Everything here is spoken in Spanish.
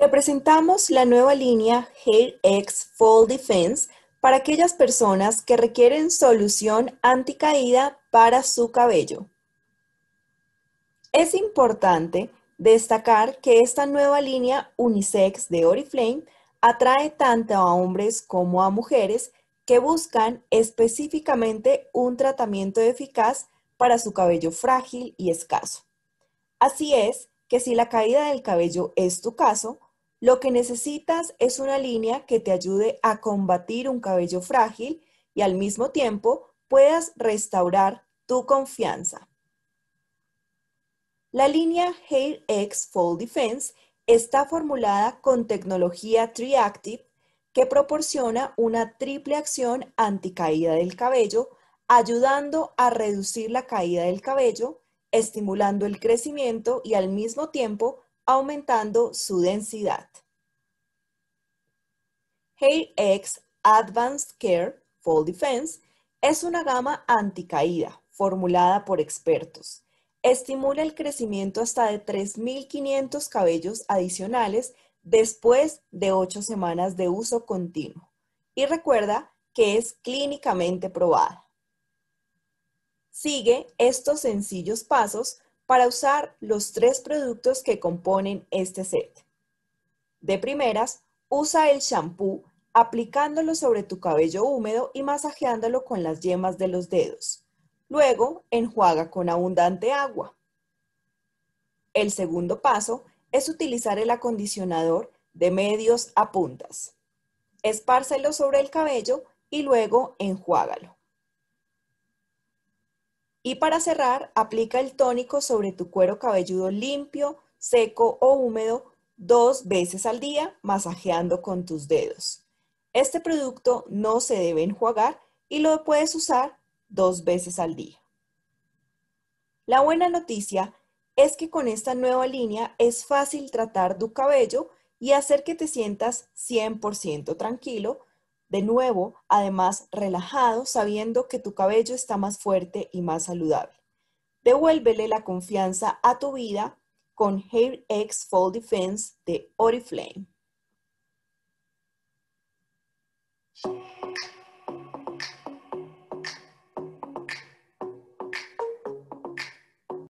Representamos presentamos la nueva línea Hair X Fall Defense para aquellas personas que requieren solución anticaída para su cabello. Es importante destacar que esta nueva línea unisex de Oriflame atrae tanto a hombres como a mujeres que buscan específicamente un tratamiento eficaz para su cabello frágil y escaso. Así es que si la caída del cabello es tu caso, lo que necesitas es una línea que te ayude a combatir un cabello frágil y al mismo tiempo puedas restaurar tu confianza. La línea Hair X Fall Defense está formulada con tecnología Triactive que proporciona una triple acción anticaída del cabello, ayudando a reducir la caída del cabello, estimulando el crecimiento y al mismo tiempo aumentando su densidad. HairX Advanced Care Fall Defense es una gama anticaída formulada por expertos. Estimula el crecimiento hasta de 3.500 cabellos adicionales después de 8 semanas de uso continuo. Y recuerda que es clínicamente probada. Sigue estos sencillos pasos para usar los tres productos que componen este set. De primeras, usa el shampoo aplicándolo sobre tu cabello húmedo y masajeándolo con las yemas de los dedos. Luego, enjuaga con abundante agua. El segundo paso es utilizar el acondicionador de medios a puntas. Espárselo sobre el cabello y luego enjuágalo. Y para cerrar, aplica el tónico sobre tu cuero cabelludo limpio, seco o húmedo dos veces al día, masajeando con tus dedos. Este producto no se debe enjuagar y lo puedes usar dos veces al día. La buena noticia es que con esta nueva línea es fácil tratar tu cabello y hacer que te sientas 100% tranquilo de nuevo, además relajado, sabiendo que tu cabello está más fuerte y más saludable. Devuélvele la confianza a tu vida con Hair X Fall Defense de Oriflame.